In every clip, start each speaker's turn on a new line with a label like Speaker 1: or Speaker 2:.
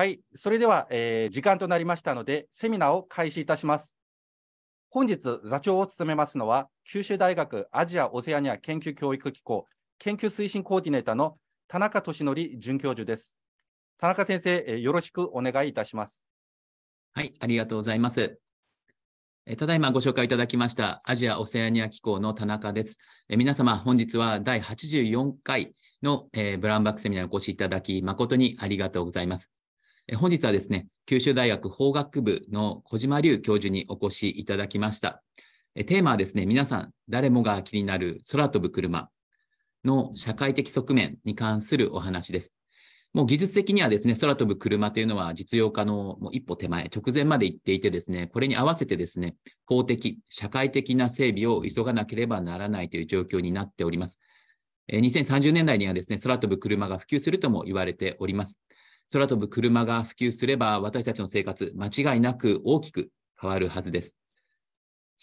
Speaker 1: はい、それでは、えー、時間となりましたので、セミナーを開始いたします。本日、座長を務めますのは、九州大学アジア・オセアニア研究教育機構研究推進コーディネーターの田中俊則准教授です。田中先生、えー、
Speaker 2: よろしくお願いいたします。はい、ありがとうございます。ただいまご紹介いただきましたアジア・オセアニア機構の田中です。え皆様、本日は第84回の、えー、ブランバックセミナーにお越しいただき、誠にありがとうございます。本日はですね、九州大学法学部の小島隆教授にお越しいただきました。テーマはですね、皆さん、誰もが気になる空飛ぶ車の社会的側面に関するお話です。もう技術的にはですね、空飛ぶ車というのは実用化のもう一歩手前、直前まで行っていてですね、これに合わせてですね、法的、社会的な整備を急がなければならないという状況になっております。2030年代にはですね、空飛ぶ車が普及するとも言われております。空飛ぶ車が普及すれば、私たちの生活、間違いなく大きく変わるはずです。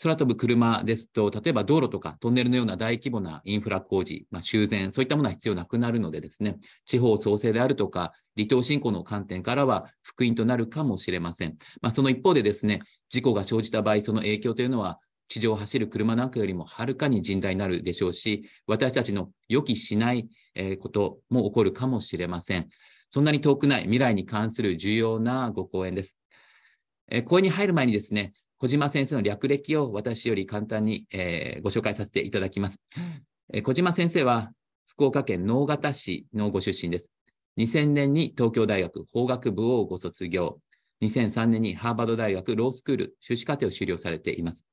Speaker 2: 空飛ぶ車ですと、例えば道路とかトンネルのような大規模なインフラ工事、まあ、修繕、そういったものは必要なくなるのでですね、地方創生であるとか、離島振興の観点からは福音となるかもしれません。まあ、その一方でですね、事故が生じた場合、その影響というのは、地上を走る車なんかよりもはるかに甚大になるでしょうし、私たちの予期しないことも起こるかもしれません。そんなに遠くない未来に関する重要なご講演です。えー、講演に入る前にですね、小島先生の略歴を私より簡単に、えー、ご紹介させていただきます。えー、小島先生は福岡県直方市のご出身です。2000年に東京大学法学部をご卒業、2003年にハーバード大学ロースクール修士課程を修了されています。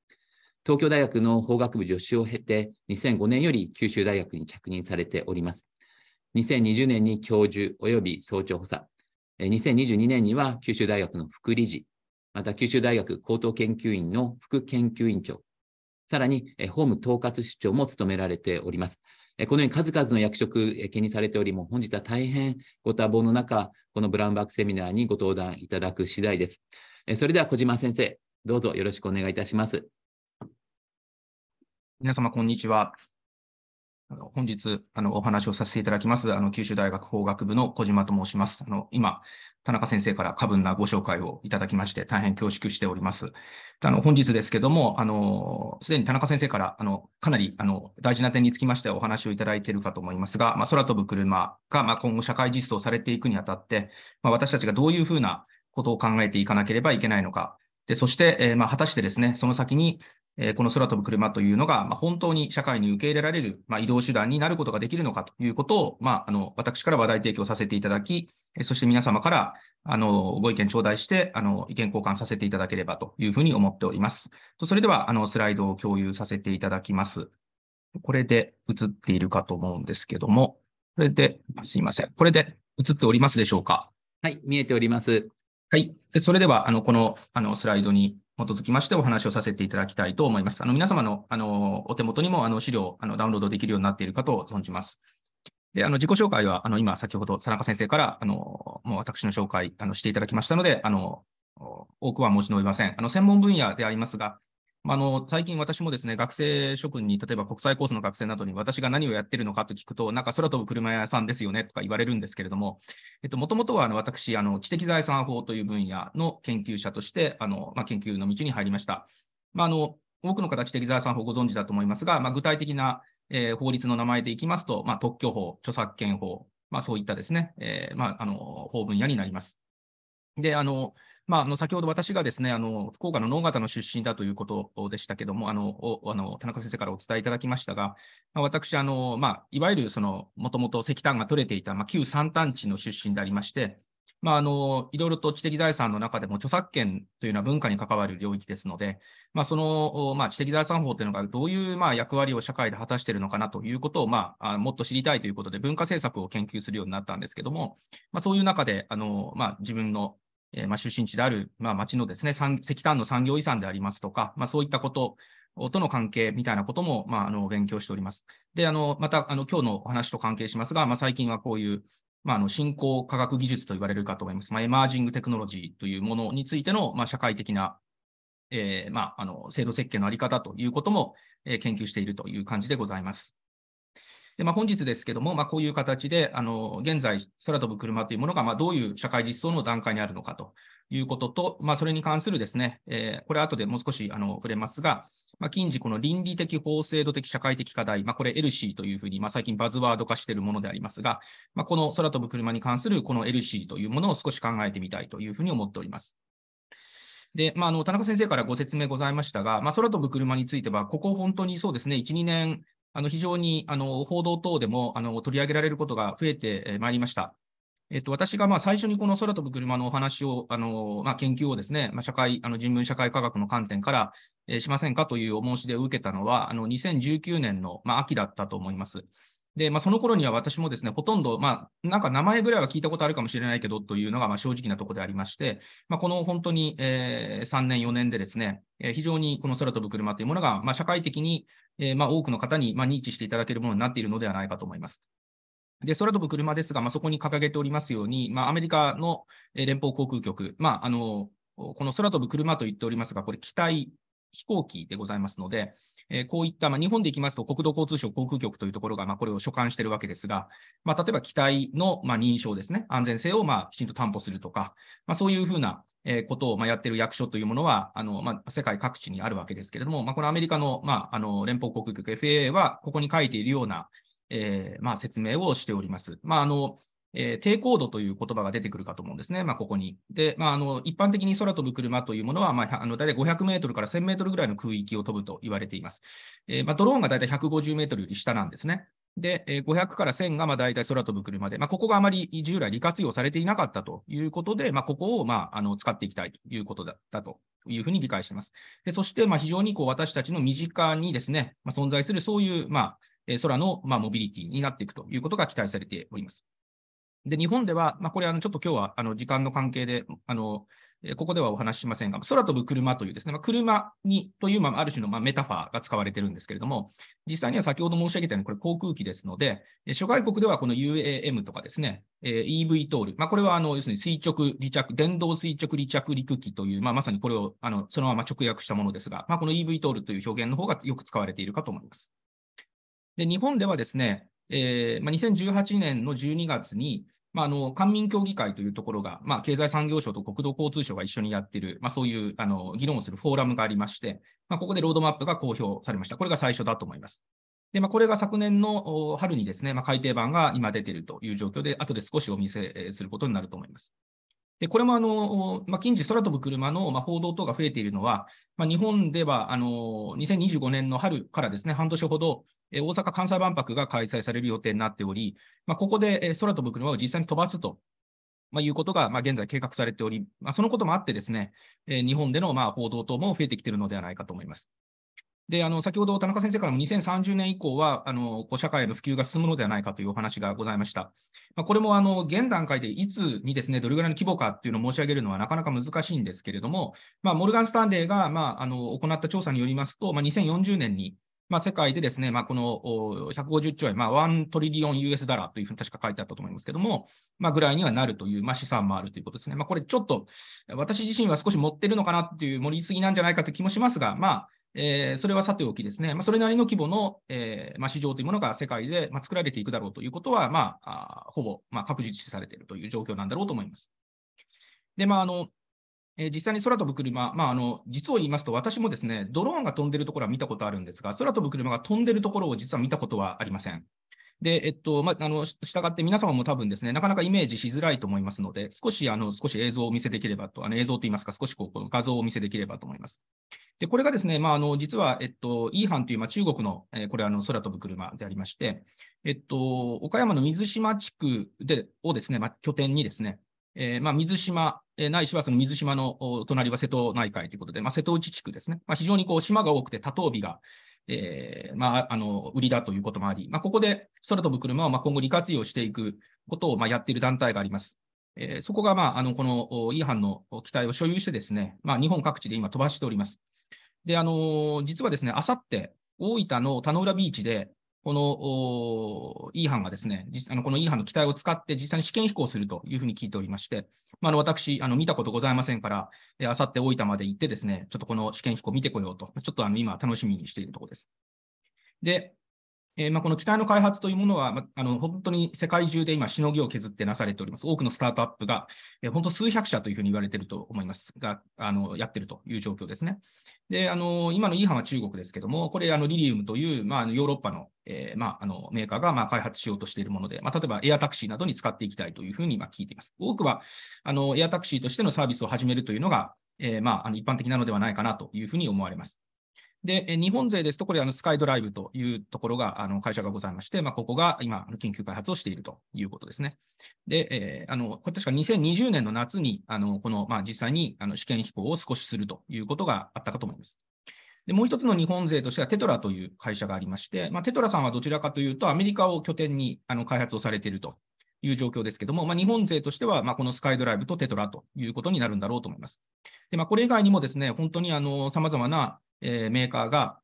Speaker 2: 東京大学の法学部助手を経て、2005年より九州大学に着任されております。2020年に教授及び総長補佐、2022年には九州大学の副理事、また九州大学高等研究院の副研究員長、さらに法務統括室長も務められております。このように数々の役職気にされており、も本日は大変ご多忙の中、このブラウンバックセミナーにご登壇いただく次第です。それでは小島先生、どうぞよろしくお願いいたします。
Speaker 1: 皆様、こんにちは。あの本日あのお話をさせていただきますあの九州大学法学部の小島と申します。あの今田中先生から過分なご紹介をいただきまして大変恐縮しております。あの本日ですけどもあのすでに田中先生からあのかなりあの大事な点につきましてお話をいただいているかと思いますが、まあ、空飛ぶ車が、まあ、今後社会実装されていくにあたって、まあ、私たちがどういうふうなことを考えていかなければいけないのか。でそして、えー、まあ、果たしてですね、その先にえこの空飛ぶ車というのが、ま本当に社会に受け入れられる、ま移動手段になることができるのかということを、まあ、の私から話題提供させていただき、そして皆様からあのご意見頂戴してあの意見交換させていただければというふうに思っております。それではあのスライドを共有させていただきます。これで映っているかと思うんですけども、これで、すいません。これで映っておりますでしょうか。はい、見えております。はい。それでは、あのこのあのスライドに基づきましてお話をさせていただきたいと思います。あの皆様のあのお手元にもあの資料あのダウンロードできるようになっているかと存じます。であの自己紹介はあの今、先ほど田中先生からあのもう私の紹介あのしていただきましたので、あの多くは申し述べません。あの専門分野でありますが、あの最近私もですね学生諸君に例えば国際コースの学生などに私が何をやってるのかと聞くとなんか空飛ぶ車屋さんですよねとか言われるんですけれどもも、えっともとはあの私あの知的財産法という分野の研究者としてあの、まあ、研究の道に入りました。まあ、あの多くの方、知的財産法ご存知だと思いますが、まあ、具体的な、えー、法律の名前でいきますと、まあ、特許法、著作権法、まあ、そういったですね、えー、まあ、あの法分野になります。であのまあ、あの先ほど私がですねあの福岡の能形の出身だということでしたけども、あのあの田中先生からお伝えいただきましたが、まあ、私あの、まあ、いわゆるもともと石炭が取れていた、まあ、旧三炭地の出身でありまして、まあ、あのいろいろと知的財産の中でも著作権というのは文化に関わる領域ですので、まあ、その、まあ、知的財産法というのがどういう、まあ、役割を社会で果たしているのかなということを、まあ、もっと知りたいということで、文化政策を研究するようになったんですけども、まあ、そういう中であの、まあ、自分のえまあ、出身地である、まあ、町のですね石炭の産業遺産でありますとか、まあ、そういったこととの関係みたいなことも、まあ、あの勉強しております。で、あのまたあの今日のお話と関係しますが、まあ、最近はこういう、まあ、あの新興科学技術と言われるかと思います、まあ、エマージングテクノロジーというものについての、まあ、社会的な、えーまあ、あの制度設計の在り方ということも、えー、研究しているという感じでございます。でまあ、本日ですけども、まあ、こういう形で、あの現在、空飛ぶ車というものが、まあ、どういう社会実装の段階にあるのかということと、まあ、それに関するですね、えー、これ後でもう少しあの触れますが、まあ、近時、この倫理的、法制度的、社会的課題、まあ、これ、エルシーというふうに、まあ、最近バズワード化しているものでありますが、まあ、この空飛ぶ車に関するこのエルシーというものを少し考えてみたいというふうに思っております。で、まあ、あの田中先生からご説明ございましたが、まあ、空飛ぶ車については、ここ本当にそうですね、1、2年あの非常にあの報道等でもあの取り上げられることが増えてまいりました。えっと、私がまあ最初にこの空飛ぶ車のお話を、あのまあ、研究をですね、まあ、社会あの人文社会科学の観点から、えー、しませんかというお申し出を受けたのは、あの2019年の、まあ、秋だったと思います。で、まあ、その頃には私もですね、ほとんど、まあ、なんか名前ぐらいは聞いたことあるかもしれないけどというのがまあ正直なところでありまして、まあ、この本当に、えー、3年、4年でですね、えー、非常にこの空飛ぶ車というものが、まあ、社会的にえー、まあ、多くの方に、まあ、認知していただけるものになっているのではないかと思います。で空飛ぶ車ですが、まあ、そこに掲げておりますように、まあ、アメリカの連邦航空局、まあ、あのこの空飛ぶ車と言っておりますが、これ、機体、飛行機でございますので、えー、こういった、まあ、日本でいきますと、国土交通省航空局というところが、まあ、これを所管しているわけですが、まあ、例えば機体の、まあ、認証ですね、安全性を、まあ、きちんと担保するとか、まあ、そういうふうなえことをまやっている役所というものは、あのまあ、世界各地にあるわけですけれども、まあ、このアメリカの,、まあ、あの連邦航空局 FAA は、ここに書いているような、えー、ま説明をしております。まあのえー、低高度という言葉が出てくるかと思うんですね、まあ、ここに。で、まあ、あの一般的に空飛ぶ車というものは、まあ、あの大体500メートルから1000メートルぐらいの空域を飛ぶと言われています。えー、まあ、ドローンが大体150メートルより下なんですね。で、500から1000がまあ大体空飛ぶ車で、まあ、ここがあまり従来利活用されていなかったということで、まあ、ここをまああの使っていきたいということだったというふうに理解しています。でそして、非常にこう私たちの身近にですね、まあ、存在するそういうまあ空のまあモビリティになっていくということが期待されております。で、日本では、まあ、これ、ちょっと今日はあの時間の関係で、あのここではお話ししませんが、空飛ぶ車というですね、まあ、車にという、まあ、ある種のまメタファーが使われてるんですけれども、実際には先ほど申し上げたように、これ航空機ですので、諸外国ではこの UAM とかですね、EV トール、まあ、これはあの要するに垂直離着、電動垂直離着陸機という、まあ、まさにこれをあのそのまま直訳したものですが、まあ、この EV トールという表現の方がよく使われているかと思います。で日本ではですね、えーまあ、2018年の12月に、まあ、あの官民協議会というところが、まあ、経済産業省と国土交通省が一緒にやっている、まあ、そういうあの議論をするフォーラムがありまして、まあ、ここでロードマップが公表されました。これが最初だと思います。でまあ、これが昨年の春にですね、まあ、改訂版が今出ているという状況で、後で少しお見せすることになると思います。でこれもあの、まあ、近時、空飛ぶ車の、まあ、報道等が増えているのは、まあ、日本ではあの2025年の春からですね半年ほど、え大阪・関西万博が開催される予定になっており、まあ、ここで、え空飛ぶ車を実際に飛ばすと。まいうことが、ま現在計画されており、まそのこともあってですね、え日本での、ま報道等も増えてきているのではないかと思います。であの先ほど田中先生からも2030年以降はあの社会の普及が進むのではないかというお話がございました。まあ、これもあの現段階でいつにですねどれぐらいの規模かというのを申し上げるのはなかなか難しいんですけれども、まあ、モルガン・スタンレーが、まあ、あの行った調査によりますと、まあ、2040年にまあ、世界でですね、まあ、この150兆円、まあ、1トリリオン US ダラーというふうに確か書いてあったと思いますけれども、まあ、ぐらいにはなるという、まあ、もあるということですね。まあ、これちょっと私自身は少し持ってるのかなっていう、盛りすぎなんじゃないかという気もしますが、まあ、えー、それはさておきですね、まあ、それなりの規模の、えーまあ、市場というものが世界で、まあ、作られていくだろうということは、まあ、あほぼ、まあ、確実視されているという状況なんだろうと思います。で、まああのえー、実際に空飛ぶ車、まああの、実を言いますと、私もですねドローンが飛んでるところは見たことあるんですが、空飛ぶ車が飛んでるところを実は見たことはありません。で、えっと、まあ、の、従って皆様も多分ですね、なかなかイメージしづらいと思いますので、少し、あの、少し映像をお見せできればと、あの、映像といいますか、少しこう、この画像をお見せできればと思います。で、これがですね、まあ、あの、実は、えっと、イーハンという、まあ、中国の、えー、これ、あの、空飛ぶ車でありまして、えっと、岡山の水島地区で、をですね、まあ、拠点にですね、えー、まあ、水島、えー、ないしはその水島の隣は瀬戸内海ということで、まあ、瀬戸内地区ですね。まあ、非常にこう島が多くて多島尾が、えー、まあ、あの、売りだということもあり、まあ、ここで空飛ぶ車を、まあ、今後利活用していくことを、まあ、やっている団体があります。えー、そこが、まあ、あの、この E 班の機体を所有してですね、まあ、日本各地で今飛ばしております。で、あの、実はですね、あさって、大分の田野浦ビーチで、この E 班がですね、実あのこの E 班の機体を使って実際に試験飛行するというふうに聞いておりまして、まあ、の私、あの見たことございませんから、あさって大分まで行ってですね、ちょっとこの試験飛行見てこようと、ちょっとあの今楽しみにしているところです。で、えー、まあ、この機体の開発というものは、まあ、あの本当に世界中で今、しのぎを削ってなされております。多くのスタートアップが、えー、本当数百社というふうに言われていると思いますが、あのやってるという状況ですね。で、あの今のイーハンは中国ですけども、これ、あのリリウムという、まあ、ヨーロッパの,、えー、まあ、あのメーカーが、まあ、開発しようとしているもので、まあ、例えばエアタクシーなどに使っていきたいというふうにあ、聞いています。多くはあのエアタクシーとしてのサービスを始めるというのが、えーまあ、あの一般的なのではないかなというふうに思われます。で、日本勢ですと、これ、あのスカイドライブというところが、あの会社がございまして、まあ、ここが今、研究開発をしているということですね。で、えー、あのこれ確か2020年の夏に、あのこの、まあ、実際にあの試験飛行を少しするということがあったかと思います。でもう一つの日本勢としては、テトラという会社がありまして、まあ、テトラさんはどちらかというと、アメリカを拠点にあの開発をされているという状況ですけども、まあ、日本勢としては、まあ、このスカイドライブとテトラということになるんだろうと思います。でまあ、これ以外にもですね、本当にさまざまなえー、メーカーが、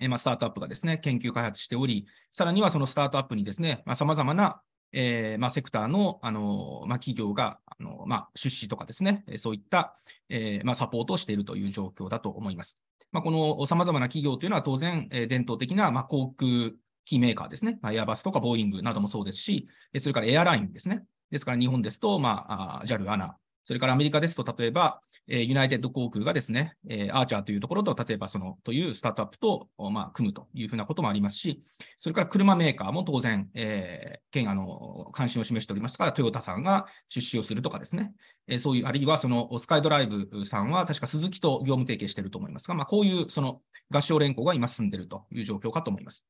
Speaker 1: えーまあ、スタートアップがですね、研究開発しており、さらにはそのスタートアップにですね、さまざ、あ、まな、えーまあ、セクターの、あのまあ、企業が、あのまあ、出資とかですね、そういった、えーまあ、サポートをしているという状況だと思います。まあ、このさまざまな企業というのは当然、えー、伝統的な、まあ、航空機メーカーですね、まあ、エアバスとかボーイングなどもそうですし、それからエアラインですね。ですから日本ですと、まあ、JAL、ANA、それからアメリカですと、例えば、えユナイテッド航空がですね、えアーチャーというところと、例えばそのというスタートアップと、まあ、組むというふうなこともありますし、それから車メーカーも当然、えー、県あの関心を示しておりましたら、トヨタさんが出資をするとかですね、えそういう、あるいはそのスカイドライブさんは、確か鈴木と業務提携していると思いますが、まあ、こういうその合唱連合が今進んでいるという状況かと思います。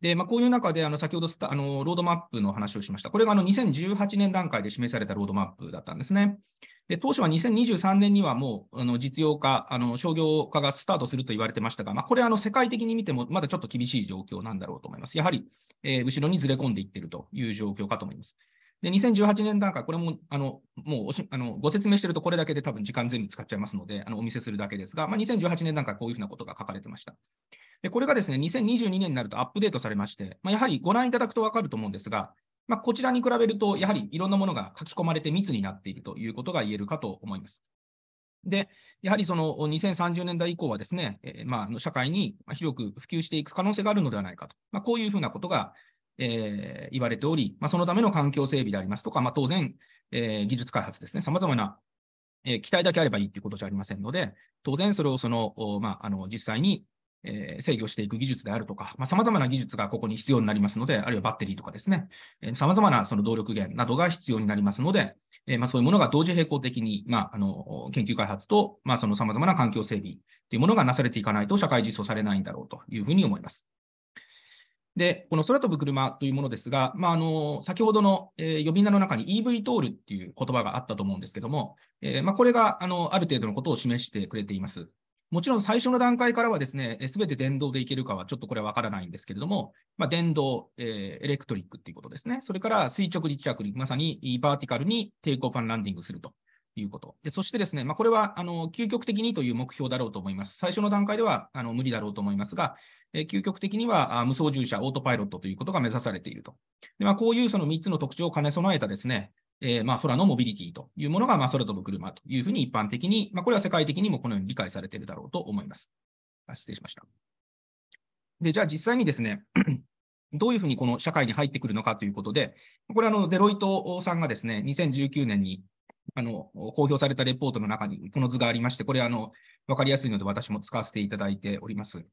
Speaker 1: で、まあ、こういう中で、あの先ほどあのロードマップの話をしました。これがあの2018年段階で示されたロードマップだったんですね。で当初は2023年にはもうあの実用化あの、商業化がスタートすると言われてましたが、まあ、これあの世界的に見てもまだちょっと厳しい状況なんだろうと思います。やはり、えー、後ろにずれ込んでいっているという状況かと思います。で2018年段階、これもあのもうあのご説明しているとこれだけで多分時間全部使っちゃいますので、あのお見せするだけですが、まあ、2018年段階、こういうふうなことが書かれてました。でこれがですね、2022年になるとアップデートされまして、まあ、やはりご覧いただくと分かると思うんですが、まあ、こちらに比べると、やはりいろんなものが書き込まれて密になっているということが言えるかと思います。で、やはりその2030年代以降はですね、えー、まあ、社会に広く普及していく可能性があるのではないかと、まあ、こういうふうなことが、えー、言われており、まあ、そのための環境整備でありますとか、まあ、当然、えー、技術開発ですね、さまざまな、え期待だけあればいいということじゃありませんので、当然それをその、まあ、あの実際にえー、制御していく技術であるとか、さまざ、まな技術がここに必要になりますので、あるいはバッテリーとかですね、さまざまなその動力源などが必要になりますので、えー、まあ、そういうものが同時並行的に、まあ、あの研究開発とさまざ、まな環境整備というものがなされていかないと社会実装されないんだろうというふうに思います。で、この空飛ぶ車というものですが、まあ、あの先ほどの、えー、呼び名の中に EV トールっていう言葉があったと思うんですけども、えー、まあ、これがあのある程度のことを示してくれています。もちろん最初の段階からはですね、すべて電動でいけるかはちょっとこれはわからないんですけれども、まあ、電動、えー、エレクトリックっていうことですね。それから垂直立着陸、まさにバーティカルにテイクオフランディングするということ。でそしてですね、まあ、これはあの究極的にという目標だろうと思います。最初の段階ではあの無理だろうと思いますが、えー、究極的には無操縦者、オートパイロットということが目指されていると。でまあ、こういうその3つの特徴を兼ね備えたですね、えー、まあ、空のモビリティというものが、まあ、空飛ぶ車というふうに一般的に、まあ、これは世界的にもこのように理解されているだろうと思います。失礼しました。で、じゃあ実際にですね、どういうふうにこの社会に入ってくるのかということで、これあの、デロイトさんがですね、2019年にあの公表されたレポートの中にこの図がありまして、これあの、分かりやすいので私も使わせていただいております。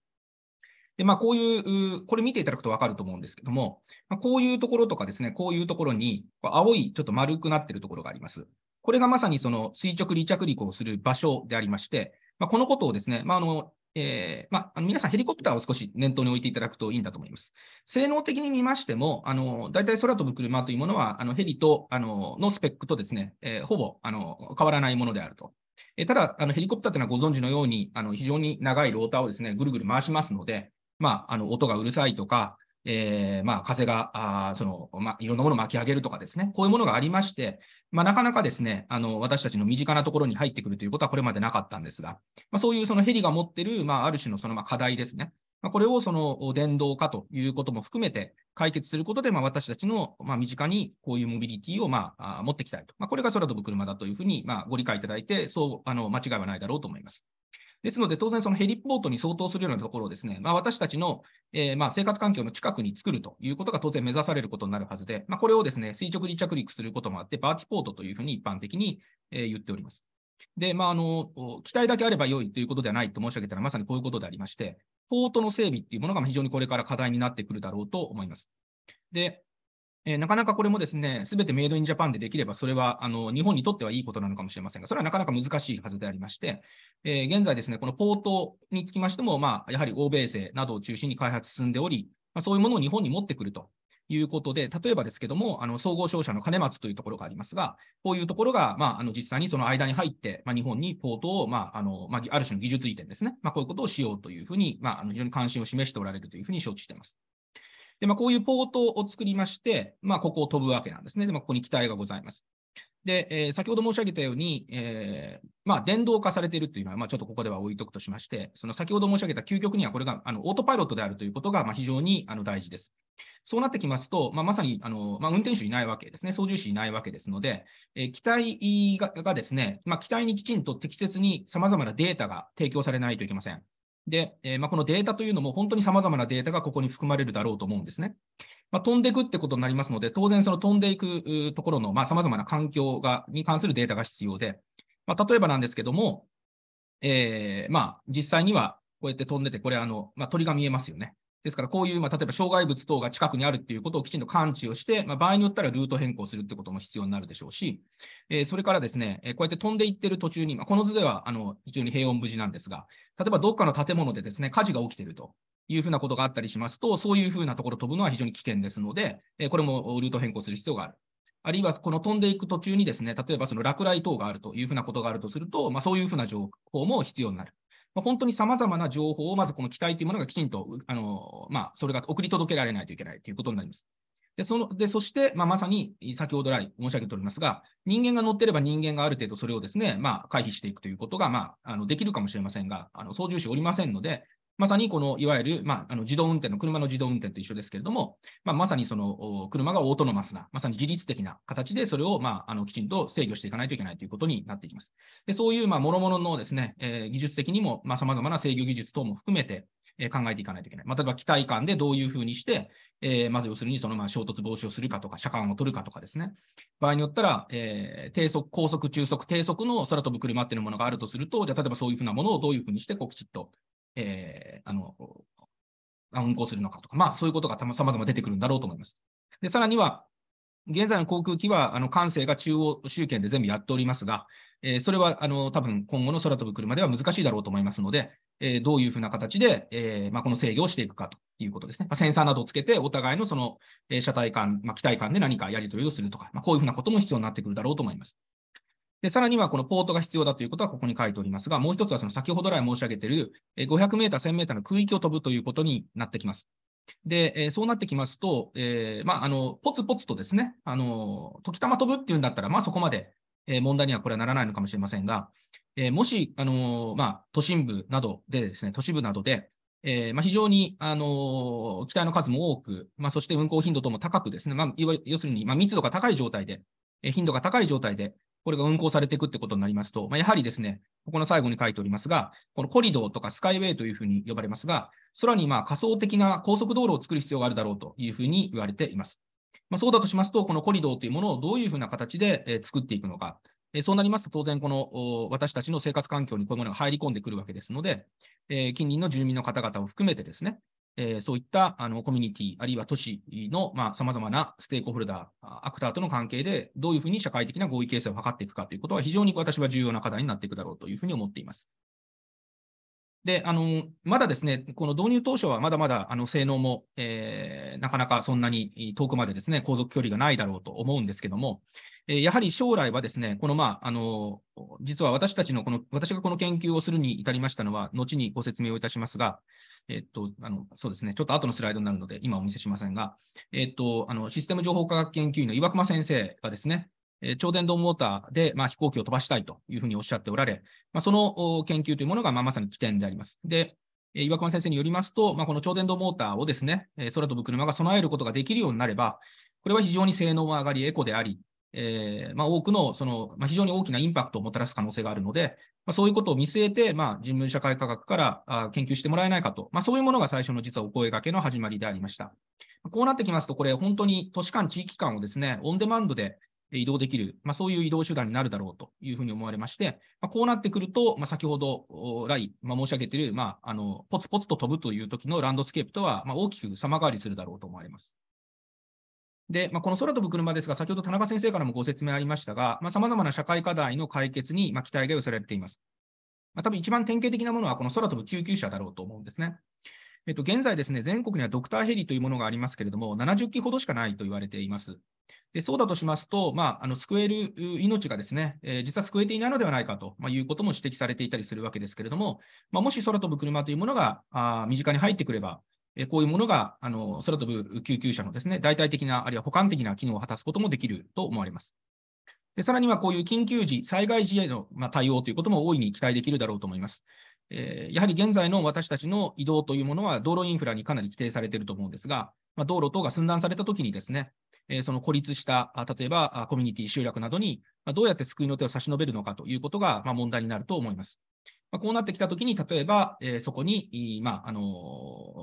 Speaker 1: で、まあ、こういう、これ見ていただくと分かると思うんですけども、まあ、こういうところとかですね、こういうところに、青いちょっと丸くなっているところがあります。これがまさにその垂直離着陸をする場所でありまして、まあ、このことをですね、まああのえーまあ、皆さん、ヘリコプターを少し念頭に置いていただくといいんだと思います。性能的に見ましても、あの大体空飛ぶ車というものは、あのヘリとあののスペックとですね、えー、ほぼあの変わらないものであると。えー、ただあの、ヘリコプターというのはご存知のように、あの非常に長いローターをですねぐるぐる回しますので、まあ、あの音がうるさいとか、えーまあ、風があその、まあ、いろんなものを巻き上げるとかですね、こういうものがありまして、まあ、なかなかですねあの私たちの身近なところに入ってくるということはこれまでなかったんですが、まあ、そういうそのヘリが持っている、まあ、ある種のそのまあ課題ですね、まあ、これをその電動化ということも含めて解決することで、まあ、私たちのまあ身近にこういうモビリティをまあ持っていきたいと、まあ、これが空飛ぶ車だというふうにまあご理解いただいて、そうあの間違いはないだろうと思います。ですので、当然そのヘリポートに相当するようなところをですね、まあ、私たちの、えー、まあ生活環境の近くに作るということが当然目指されることになるはずで、まあ、これをですね、垂直離着陸することもあって、バーティポートというふうに一般的に、え言っております。で、まあ、あの、機体だけあれば良いということではないと申し上げたら、まさにこういうことでありまして、ポートの整備っていうものが非常にこれから課題になってくるだろうと思います。で、えー、なかなかこれもですね、すべてメイドインジャパンでできれば、それはあの日本にとってはいいことなのかもしれませんが、それはなかなか難しいはずでありまして、えー、現在ですね、このポートにつきましても、まあ、やはり欧米勢などを中心に開発進んでおり、まあ、そういうものを日本に持ってくるということで、例えばですけども、あの総合商社の金松というところがありますが、こういうところが、まあ、あの実際にその間に入って、まあ、日本にポートを、まああのまあ、ある種の技術移転ですね、まあ、こういうことをしようというふうに、まあ、あの非常に関心を示しておられるというふうに承知しています。で、まあ、こういうポートを作りまして、まあ、ここを飛ぶわけなんですね。で、まあ、ここに機体がございます。で、えー、先ほど申し上げたように、えー、まあ、電動化されているというのは、まあ、ちょっとここでは置いとくとしまして、その先ほど申し上げた究極にはこれがあのオートパイロットであるということが、まあ、非常にあの大事です。そうなってきますと、まあ、まさにあの、まあ、運転手いないわけですね、操縦士いないわけですので、えー、機体がですね、まあ、機体にきちんと適切にさまざまなデータが提供されないといけません。で、えー、まあ、このデータというのも本当に様々なデータがここに含まれるだろうと思うんですね。まあ、飛んでいくってことになりますので、当然その飛んでいくところの、まあ、様々な環境がに関するデータが必要で、まあ、例えばなんですけども、えー、まあ、実際にはこうやって飛んでて、これあの、ま鳥が見えますよね。ですから、こういう、まあ、例えば障害物等が近くにあるっていうことをきちんと感知をして、まあ、場合によったらルート変更するってことも必要になるでしょうし、えー、それからですね、えー、こうやって飛んでいっている途中に、まあ、この図ではあの非常に平穏無事なんですが、例えばどっかの建物でですね、火事が起きているというふうなことがあったりしますと、そういうふうなところ飛ぶのは非常に危険ですので、えー、これもルート変更する必要がある。あるいはこの飛んでいく途中にですね、例えばその落雷等があるというふうなことがあるとすると、まあ、そういうふうな情報も必要になる。ま本当にさまざまな情報を、まずこの機体というものがきちんと、あのまあ、それが送り届けられないといけないということになります。でそのでそして、まあ、まさに先ほど来申し上げておりますが、人間が乗ってれば人間がある程度それをですね、まあ、回避していくということが、まあ、あのできるかもしれませんが、あの操縦士おりませんので、まさにこのいわゆる、まあ、あの自動運転の車の自動運転と一緒ですけれども、まあ、まさにその車がオートノマスな、まさに自律的な形でそれを、まあ、あのきちんと制御していかないといけないということになっていきます。でそういう、まろ諸々のですね、えー、技術的にもさまざ、まな制御技術等も含めて、え考えていかないといけない。まあ、例えば機体間でどういうふうにして、えー、まず要するにそのまあ衝突防止をするかとか、車間を取るかとかですね。場合によったら、えー、低速、高速、中速、低速の空飛ぶ車っていうものがあるとすると、じゃあ例えばそういうふうなものをどういうふうにしてこうきちっとえー、あの、運航するのかとか、まあそういうことがたまざま出てくるんだろうと思います。で、さらには、現在の航空機は、あの、関西が中央集権で全部やっておりますが、えー、それは、あの、多分今後の空飛ぶ車では難しいだろうと思いますので、えー、どういうふうな形で、えー、まあ、この制御をしていくかということですね。まあ、センサーなどをつけて、お互いのその、え車体間、まあ、機体間で何かやり取りをするとか、まあ、こういうふうなことも必要になってくるだろうと思います。で、さらにはこのポートが必要だということはここに書いておりますが、もう一つはその先ほど来申し上げている500メーター、1000メーターの空域を飛ぶということになってきます。で、えそうなってきますと、えー、まあ、あの、ポツポツとですね、あの、時たま飛ぶっていうんだったら、まあ、そこまで、え問題にはこれはならないのかもしれませんが、えー、もし、あのまあ、都心部などでですね、都市部などで、えー、まあ、非常に、あの機体の数も多く、まあ、そして運航頻度とも高くですね、まあ、要するに、まあ、密度が高い状態で、え頻度が高い状態で、これが運行されていくってことになりますと、まあ、やはりですね、ここの最後に書いておりますが、このコリドーとかスカイウェイというふうに呼ばれますが、空にま仮想的な高速道路を作る必要があるだろうというふうに言われています。まあ、そうだとしますと、このコリドーというものをどういうふうな形で作っていくのか、そうなりますと、当然、この私たちの生活環境にこういうものが入り込んでくるわけですので、近隣の住民の方々を含めてですね、えー、そういったあのコミュニティ、あるいは都市のさまざ、まなステークホルダー、アクターとの関係で、どういうふうに社会的な合意形成を図っていくかということは、非常に私は重要な課題になっていくだろうというふうに思っています。であのまだですね、この導入当初はまだまだあの性能も、えー、なかなかそんなに遠くまでですね航続距離がないだろうと思うんですけども、えー、やはり将来はですね、このまああの実は私たちのこの、私がこの研究をするに至りましたのは、後にご説明をいたしますが、えっとあのそうですね、ちょっと後のスライドになるので、今お見せしませんが、えっとあのシステム情報科学研究員の岩隈先生がですね、え超電導モーターで、まあ、飛行機を飛ばしたいというふうにおっしゃっておられ、まあ、その研究というものが、まあ、まさに起点であります。で、岩隈先生によりますと、まあ、この超電導モーターをですね、空飛ぶ車が備えることができるようになれば、これは非常に性能が上がり、エコであり、えー、まあ、多くのその、まあ、非常に大きなインパクトをもたらす可能性があるので、まあ、そういうことを見据えて、まあ、人文社会科学からあ研究してもらえないかと、まそういうものが最初の実はお声がけの始まりでありました。こうなってきますと、これ、本当に都市間、地域間をですね、オンデマンドで移動できる、まあ、そういう移動手段になるだろうというふうに思われまして、まあ、こうなってくると、まあ、先ほど来、まあ、申し上げている、まあ、あのポツポツと飛ぶという時のランドスケープとは、まあ、大きく様変わりするだろうと思われます。で、まあ、この空飛ぶ車ですが、先ほど田中先生からもご説明ありましたが、さまざ、まな社会課題の解決に、まあ、期待が寄せられています。まあ、多分一番典型的なものは、この空飛ぶ救急車だろうと思うんですね。えっと、現在ですね、全国にはドクターヘリというものがありますけれども、70機ほどしかないと言われています。でそうだとしますと、まあ、あの救える命がですね、えー、実は救えていないのではないかと、まあ、いうことも指摘されていたりするわけですけれども、まあ、もし空飛ぶ車というものがあ身近に入ってくれば、えー、こういうものがあの空飛ぶ救急車のですね代替的な、あるいは補完的な機能を果たすこともできると思われます。でさらにはこういう緊急時、災害時への、ま対応ということも大いに期待できるだろうと思います。えー、やはり現在の私たちの移動というものは道路インフラにかなり規定されていると思うんですが、まあ、道路等が寸断されたときにですね、えー、その孤立した例えばコミュニティ集落などにどうやって救いの手を差し伸べるのかということが、まあ、問題になると思います。まあ、こうなってきたときに、例えば、えー、そこに、まあ、あの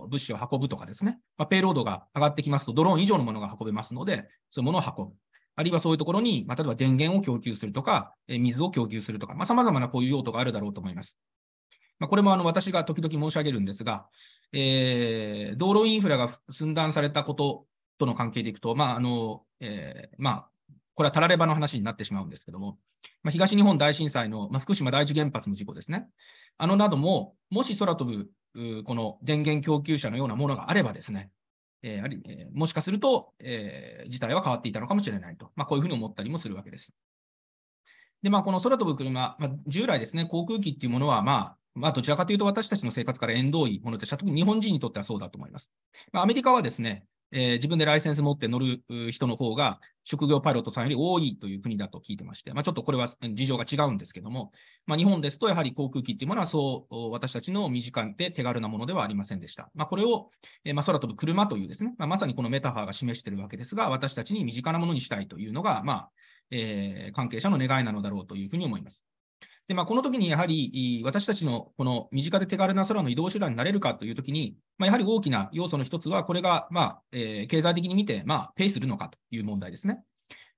Speaker 1: 物資を運ぶとかですね、まあ、ペイロードが上がってきますと、ドローン以上のものが運べますので、そういうものを運ぶ。あるいはそういうところに、まあ、例えば電源を供給するとか、えー、水を供給するとか、さまざ、まなこういう用途があるだろうと思います。まあ、これもあの私が時々申し上げるんですが、えー、道路インフラが寸断されたこととの関係でいくと、まああのえー、まあ、これはたらればの話になってしまうんですけども、まあ、東日本大震災の、まあ、福島第一原発の事故ですね、あのなども、もし空飛ぶこの電源供給車のようなものがあればですね、えーえー、もしかすると、えー、事態は変わっていたのかもしれないと、まあ、こういうふうに思ったりもするわけです。で、まあ、この空飛ぶ車、まあ、従来ですね、航空機っていうものは、まあ、まあ、どちらかというと私たちの生活から縁遠いものでした。特に日本人にとってはそうだと思います。まあ、アメリカはですね、えー、自分でライセンス持って乗る人の方が職業パイロットさんより多いという国だと聞いてまして、まあ、ちょっとこれは事情が違うんですけども、まあ、日本ですとやはり航空機っていうものはそう私たちの身近で手軽なものではありませんでした。まあ、これを、えー、ま空飛ぶ車というですね、ままさにこのメタファーが示しているわけですが、私たちに身近なものにしたいというのが、まあえー、関係者の願いなのだろうというふうに思います。で、まあ、この時にやはり私たちのこの身近で手軽な空の移動手段になれるかというときに、まあ、やはり大きな要素の一つは、これが、まあえー、経済的に見て、まあ、ペイするのかという問題ですね。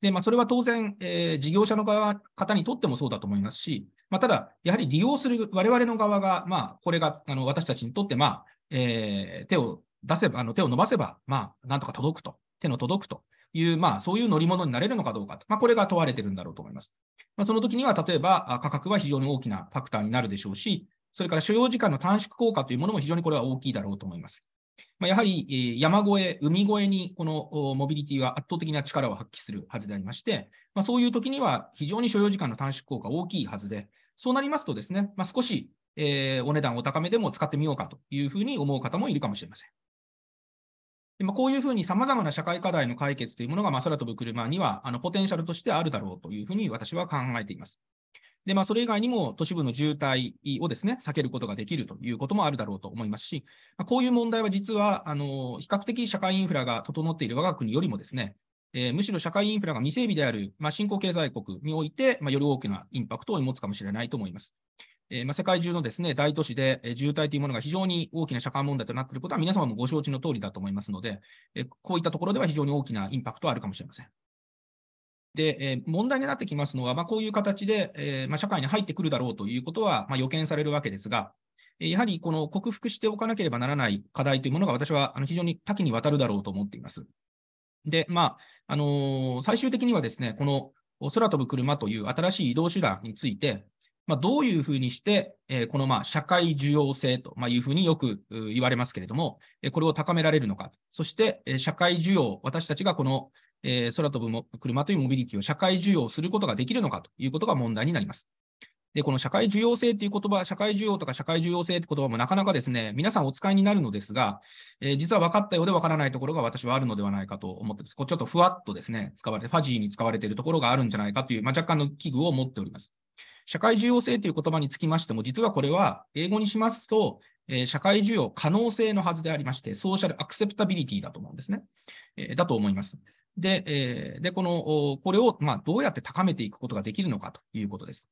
Speaker 1: でまあ、それは当然、えー、事業者の側方にとってもそうだと思いますし、まあ、ただ、やはり利用する我々の側が、まあ、これがあの私たちにとって、まあえー、手を出せばあの手を伸ばせば、まあ、なんとか届くと、手の届くという、まあ、そういう乗り物になれるのかどうかと、まあ、これが問われてるんだろうと思います。まあ、その時には、例えば価格は非常に大きなファクターになるでしょうし、それから所要時間の短縮効果というものも非常にこれは大きいだろうと思います。まあ、やはり山越え、海越えにこのモビリティは圧倒的な力を発揮するはずでありまして、まあ、そういう時には非常に所要時間の短縮効果大きいはずで、そうなりますとですね、まあ、少しえー、お値段お高めでも使ってみようかというふうに思う方もいるかもしれません。まこういうふうにさまざまな社会課題の解決というものが、まあ、空飛ぶ車にはあのポテンシャルとしてあるだろうというふうに私は考えています。でまあ、それ以外にも都市部の渋滞をですね避けることができるということもあるだろうと思いますし、まあ、こういう問題は実はあの比較的社会インフラが整っている我が国よりもですね、えー、むしろ社会インフラが未整備である、まあ、新興経済国において、まあ、より大きなインパクトを持つかもしれないと思います。えま世界中のですね大都市で、え渋滞というものが非常に大きな社会問題となっていることは皆様もご承知の通りだと思いますので、えこういったところでは非常に大きなインパクトはあるかもしれません。で、え問題になってきますのは、まあ、こういう形で、えま社会に入ってくるだろうということは、ま予見されるわけですが、やはりこの克服しておかなければならない課題というものが、私は非常に多岐にわたるだろうと思っています。で、まああの最終的にはですね、この空飛ぶ車という新しい移動手段について、まあ、どういうふうにして、えー、このまあ社会需要性というふうによく言われますけれども、これを高められるのか、そして社会需要、私たちがこの空飛ぶ車というモビリティを社会需要することができるのかということが問題になります。で、この社会需要性という言葉、社会需要とか社会需要性という言葉もなかなかですね、皆さんお使いになるのですが、えー、実は分かったようで分からないところが私はあるのではないかと思ってます。こちょっとふわっとですね、使われて、ファジーに使われているところがあるんじゃないかという、まあ、若干の危惧を持っております。社会需要性という言葉につきましても、実はこれは英語にしますと、えー、社会需要可能性のはずでありまして、ソーシャルアクセプタビリティだと思うんですね。えー、だと思います。で、えー、でこのこれを、まあ、どうやって高めていくことができるのかということです。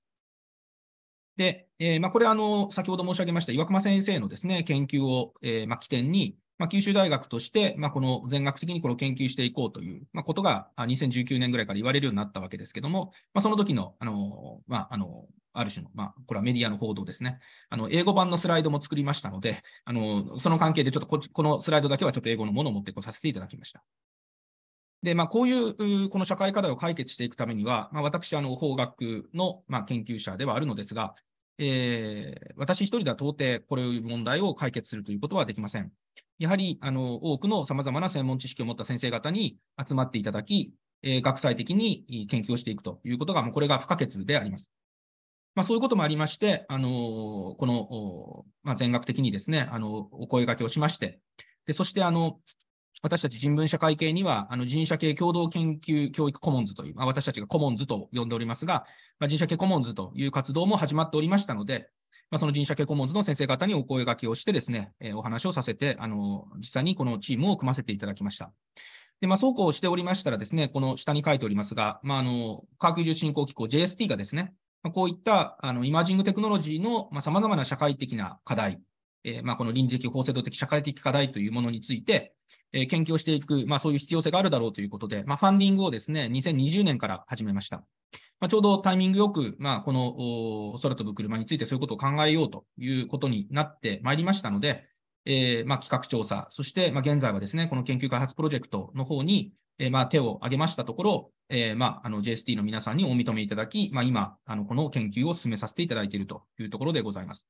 Speaker 1: で、えまあ、これはあの先ほど申し上げました岩隈先生のです、ね、研究を、えまあ、起点に、まあ、九州大学として、まあ、この全学的にこれを研究していこうという、まあ、ことが2019年ぐらいから言われるようになったわけですけども、まあ、その時の、あの、まあ、あの、ある種の、まあ、これはメディアの報道ですね。あの、英語版のスライドも作りましたので、あの、その関係でちょっとここのスライドだけはちょっと英語のものを持ってこさせていただきました。で、まあ、こういうこの社会課題を解決していくためには、まあ、私、あの、法学の、まあ、研究者ではあるのですが、えー、私一人では到底これいう問題を解決するということはできません。やはりあの多くのさまざまな専門知識を持った先生方に集まっていただき、えー、学際的に研究をしていくということが、もうこれが不可欠であります。まあ、そういうこともありまして、あのー、この、まあ、全学的にですね、あのお声がけをしまして、でそしてあの、私たち人文社会系には、あの人社系共同研究教育コモンズという、まあ、私たちがコモンズと呼んでおりますが、まあ、人社系コモンズという活動も始まっておりましたので、まあ、その人社系コモンズの先生方にお声がけをしてですね、えー、お話をさせて、あの実際にこのチームを組ませていただきました。で、まあ、そうこうしておりましたらですね、この下に書いておりますが、まあ、あの科学技術振興機構 JST がですね、まあ、こういったあのイマージングテクノロジーのさまざ、まな社会的な課題、えー、まあ、この倫理的、法制度的、社会的課題というものについて、えー、研究をしていく、まあ、そういう必要性があるだろうということで、まあ、ファンディングをですね、2020年から始めました。まあ、ちょうどタイミングよく、まあ、この空飛ぶ車についてそういうことを考えようということになってまいりましたので、えー、まあ、企画調査、そして、まあ、現在はですね、この研究開発プロジェクトの方に、えー、まあ、手を挙げましたところ、えー、まあ、の JST の皆さんにお認めいただき、まあ、今、あのこの研究を進めさせていただいているというところでございます。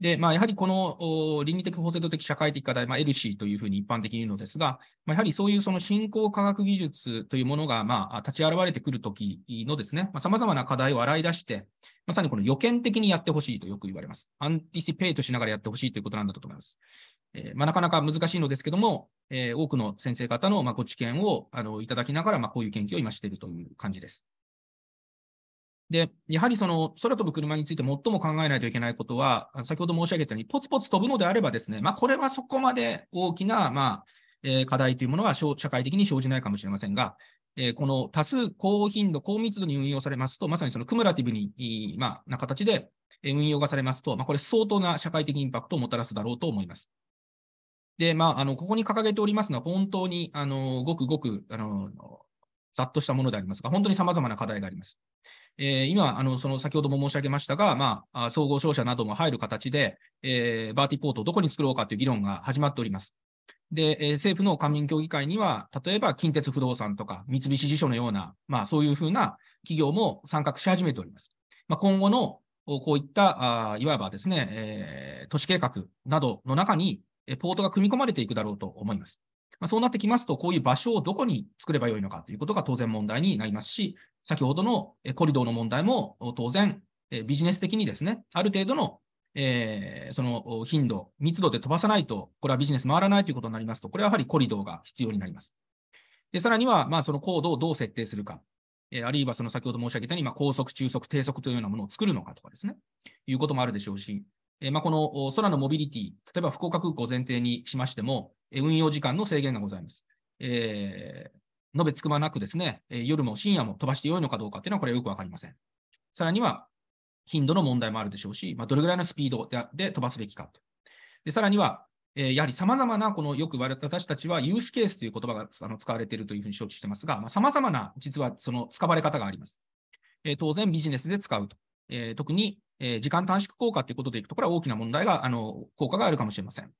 Speaker 1: で、まあ、やはりこの倫理的、法制度的、社会的課題、まあ、LC というふうに一般的に言うのですが、まあ、やはりそういうその新興科学技術というものが、まあ、立ち現れてくるときのですね、さまざ、まな課題を洗い出して、まさにこの予見的にやってほしいとよく言われます。アンティシペイトしながらやってほしいということなんだと思います。えー、まあ、なかなか難しいのですけども、えー、多くの先生方の、まあ、ご知見をあのいただきながら、まこういう研究を今しているという感じです。で、やはりその空飛ぶ車について最も考えないといけないことは、先ほど申し上げたように、ポツポツ飛ぶのであればですね、まあ、これはそこまで大きな、まあ、えー、課題というものは社会的に生じないかもしれませんが、えー、この多数、高頻度、高密度に運用されますと、まさにそのクムラティブに、まあ、な形で運用がされますと、まあ、これ相当な社会的インパクトをもたらすだろうと思います。で、まあ、あの、ここに掲げておりますのは、本当に、あの、ごくごく、あの、ざっとしたものでありますが、本当に様々な課題があります。えー、今あのその、先ほども申し上げましたが、まあ、総合商社なども入る形で、えー、バーティポートをどこに作ろうかという議論が始まっております。で、えー、政府の官民協議会には、例えば近鉄不動産とか三菱地所のような、まあ、そういうふうな企業も参画し始めております。まあ、今後のこういったあいわばですね、えー、都市計画などの中に、ポートが組み込まれていくだろうと思います。まあ、そうなってきますと、こういう場所をどこに作ればよいのかということが当然問題になりますし、先ほどのコリドーの問題も当然、ビジネス的にですね、ある程度のえー、その頻度、密度で飛ばさないと、これはビジネス回らないということになりますと、これはやはりコリドーが必要になります。でさらには、まあ、その高度をどう設定するか、えー、あるいはその先ほど申し上げたように、まあ、高速、中速、低速というようなものを作るのかとかですね、いうこともあるでしょうし、えまあ、この空のモビリティ、例えば福岡空港を前提にしましても、え運用時間の制限がございます。えー、延べつくまなくですね、え夜も深夜も飛ばしてよいのかどうかというのは、これはよく分かりません。さらには、頻度の問題もあるでしょうし、まあ、どれぐらいのスピードで飛ばすべきかと。でさらには、えやはりさまざまな、このよく言われた私たちはユースケースという言葉があの使われているというふうに承知してますが、さまざ、まな実はその使われ方があります。え当然ビジネスで使うと。え特にえ時間短縮効果ということでいくと、これは大きな問題が、あの効果があるかもしれません。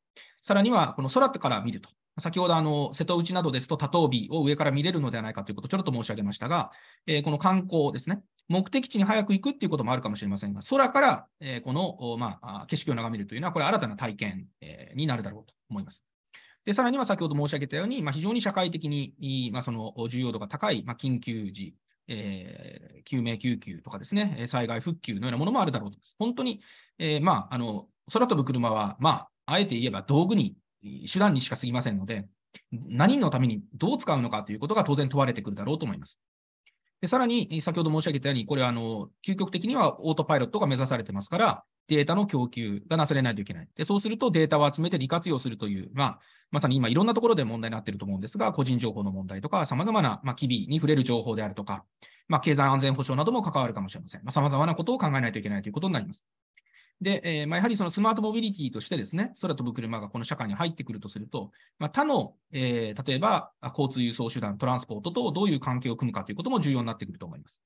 Speaker 1: さらには、この空から見ると、先ほどあの瀬戸内などですと多頭尾を上から見れるのではないかということをちょっと申し上げましたが、えこの観光ですね、目的地に早く行くっていうこともあるかもしれませんが、空から、えこの、まあ、景色を眺めるというのは、これ新たな体験、えになるだろうと思います。でさらには先ほど申し上げたように、まあ、非常に社会的に、まあ、その重要度が高い、まあ、緊急時えー、救命救急とかですね、災害復旧のようなものもあるだろうと本当に、えー、まあ、あの空飛ぶ車は、まあ、あえて言えば道具に、手段にしか過ぎませんので、何のためにどう使うのかということが当然問われてくるだろうと思います。でさらに、先ほど申し上げたように、これはあの究極的にはオートパイロットが目指されてますから、データの供給がなされないといけない。でそうすると、データを集めて利活用するという、まあ、まさに今、いろんなところで問題になっていると思うんですが、個人情報の問題とか、さまざまな、まあ、機微に触れる情報であるとか、まあ、経済安全保障なども関わるかもしれません。さまざ、まなことを考えないといけないということになります。で、えー、まあ、やはりそのスマートモビリティとしてですね、空飛ぶ車がこの社会に入ってくるとすると、まあ、他の、えー、例えば交通輸送手段、トランスポートとどういう関係を組むかということも重要になってくると思います。